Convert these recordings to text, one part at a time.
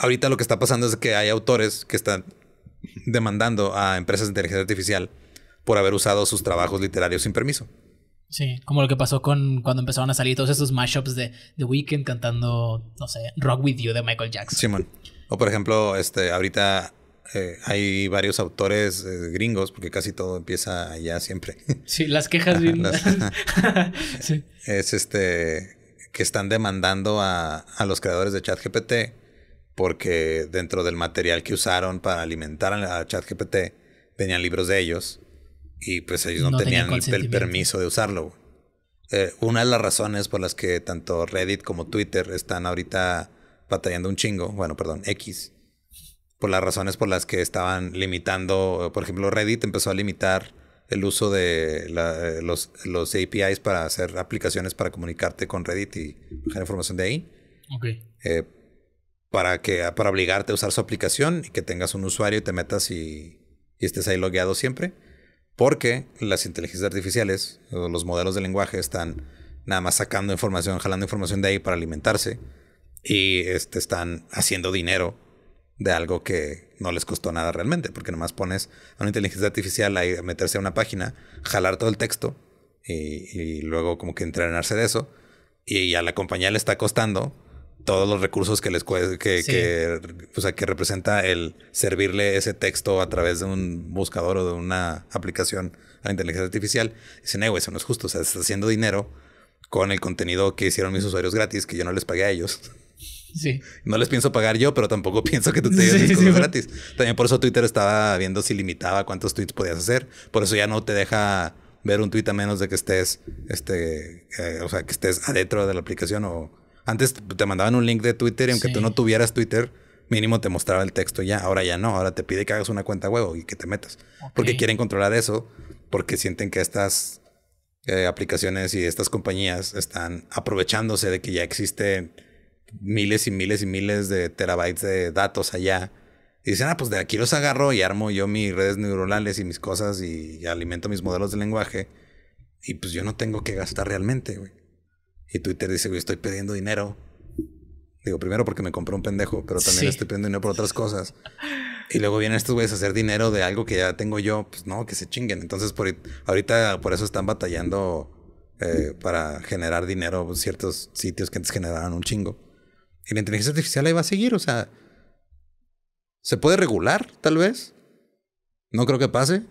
ahorita lo que está pasando es que hay autores que están demandando a empresas de inteligencia artificial por haber usado sus trabajos literarios sin permiso. Sí, como lo que pasó con cuando empezaron a salir todos esos mashups de The Weeknd cantando, no sé, Rock With You de Michael Jackson. Simón. O por ejemplo, este, ahorita eh, hay varios autores eh, gringos, porque casi todo empieza allá siempre. Sí, las quejas Es este que están demandando a, a los creadores de ChatGPT porque dentro del material que usaron para alimentar a ChatGPT venían libros de ellos y pues ellos no, tenían, el, permiso de usarlo. Eh, una de las razones por las que tanto Reddit como Twitter están ahorita batallando un chingo, bueno, perdón, X, por las razones por las que estaban limitando, por ejemplo, Reddit empezó a limitar el uso de eh, los, APIs para hacer aplicaciones para comunicarte con Reddit y bajar información de ahí. Ok. Eh, para, que, para obligarte a usar su aplicación y que tengas un usuario y te metas y, estés ahí logueado siempre. Porque las inteligencias artificiales, los modelos de lenguaje están nada más sacando información, jalando información de ahí para alimentarse y este, están haciendo dinero de algo que no les costó nada realmente, porque más pones a una inteligencia artificial a, meterse a una página, jalar todo el texto y, y luego como que entrenarse de eso y a la compañía le está costando todos los recursos que les que, que, o sea, que representa el servirle ese texto a través de un buscador o de una aplicación a la inteligencia artificial. Dicen, eh, güey, eso no es justo. O sea, estás haciendo dinero con el contenido que hicieron mis usuarios gratis, que yo no les pagué a ellos. Sí. No les pienso pagar yo, pero tampoco pienso que tú te digas sí, sí, gratis. También por eso Twitter estaba viendo si limitaba cuántos tweets podías hacer. Por eso ya no te deja ver un tweet a menos de que estés, este, eh, o sea, que estés adentro de la aplicación o antes te mandaban un link de Twitter y aunque tú no tuvieras Twitter, mínimo te mostraba el texto ya. Ahora ya no. Ahora te pide que hagas una cuenta huevo y que te metas. Porque quieren controlar eso, porque sienten que estas eh, aplicaciones y estas compañías están aprovechándose de que ya existen miles y miles y miles de terabytes de datos allá. Y dicen, ah, pues de aquí los agarro y armo yo mis redes neuronales y mis cosas y alimento mis modelos de lenguaje. Y pues yo no tengo que gastar realmente, güey. Y Twitter dice, güey, estoy pidiendo dinero. Digo, primero porque me compré un pendejo, pero también estoy pidiendo dinero por otras cosas. Y luego vienen estos güeyes a hacer dinero de algo que ya tengo yo. Pues no, que se chinguen. Entonces, por, ahorita por eso están batallando eh, para generar dinero ciertos sitios que antes generaban un chingo. Y la inteligencia artificial ahí va a seguir. O sea, se puede regular, tal vez. No creo que pase.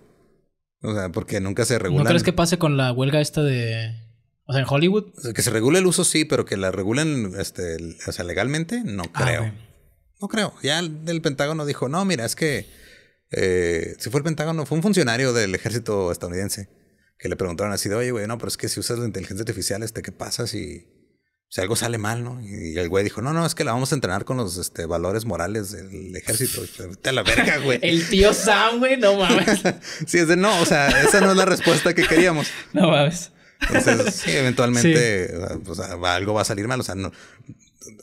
O sea, porque nunca se regula. ¿No crees que pase con la huelga esta de o sea, en Hollywood. Que se regule el uso, sí, pero que la regulen este, o sea, legalmente, no ah, creo. no creo. Ya el, Pentágono dijo, no, mira, es que eh, si fue el Pentágono, fue un funcionario del ejército estadounidense que le preguntaron así de, oye, güey, no, pero es que si usas la inteligencia artificial, este, ¿qué pasa si, si algo sale mal, no? Y, el güey dijo, no, no, es que la vamos a entrenar con los este, valores morales del ejército. Te la verga, güey. el tío Sam, güey, no mames. sí, es de, no, o sea, esa no es la respuesta que queríamos. no mames. Entonces, sí, eventualmente algo va a salir mal. O sea,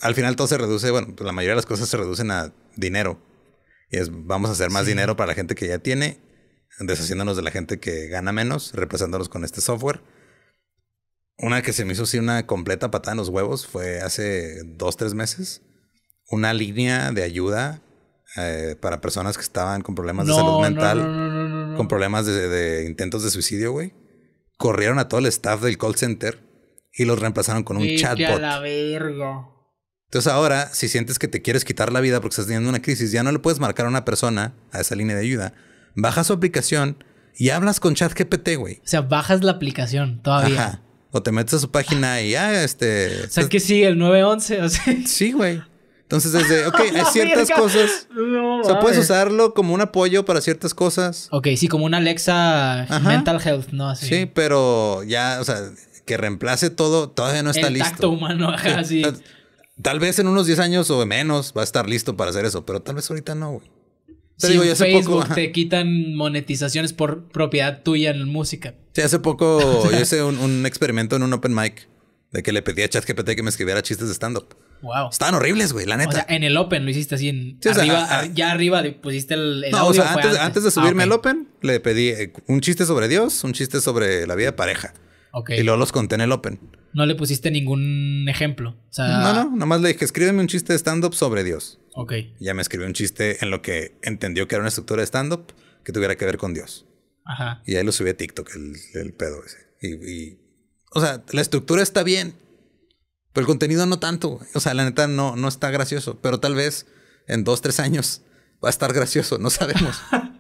al final todo se reduce, bueno, la mayoría de las cosas se reducen a dinero. Y es, vamos a hacer más dinero para la gente que ya tiene, deshaciéndonos de la gente que gana menos, reemplazándonos con este software. Una que se me hizo así una completa patada en los huevos fue hace dos, tres meses. Una línea de ayuda eh, para personas que estaban con problemas de salud mental, con problemas de, de intentos de suicidio, güey corrieron a todo el staff del call center y los reemplazaron con un chatbot. la verga. Entonces ahora, si sientes que te quieres quitar la vida porque estás teniendo una crisis, ya no le puedes marcar a una persona a esa línea de ayuda. Bajas su aplicación y hablas con ChatGPT, güey. O sea, bajas la aplicación todavía. O te metes a su página y ya, ah, este... O sea, pues que sigue el 911, o sea... Sí, güey. Entonces, desde, ok, hay ciertas cosas. o sea, puedes usarlo como un apoyo para ciertas cosas. Ok, sí, como una Alexa Mental Health, ¿no? Sí, pero ya, o sea, que reemplace todo, todavía no está El listo. Tacto humano, ajá, sí. Tal, vez en unos 10 años o menos va a estar listo para hacer eso, pero tal vez ahorita no, güey. Te sí, digo, hace Facebook te quitan monetizaciones por propiedad tuya en música. Sí, hace poco hice un, un, experimento en un open mic de que le pedí a ChatGPT que me escribiera chistes de stand-up. Wow. Estaban horribles, güey, la neta. O sea, en el Open lo hiciste así ya arriba pusiste el, no, o sea, antes, de ah, subirme al Open, le pedí eh, un chiste sobre Dios, un chiste sobre la vida de pareja. Okay. Y luego los conté en el Open. No le pusiste ningún ejemplo. O sea, no, no, nomás le dije, escríbeme un chiste de stand-up sobre Dios. Ok. ya me escribió un chiste en lo que entendió que era una estructura de stand-up que tuviera que ver con Dios. Ajá. Y ahí lo subí a TikTok, el, pedo ese. y, o sea, la estructura está bien, pero el contenido no tanto, O sea, la neta no, no está gracioso. Pero tal vez en dos, tres años va a estar gracioso. No sabemos.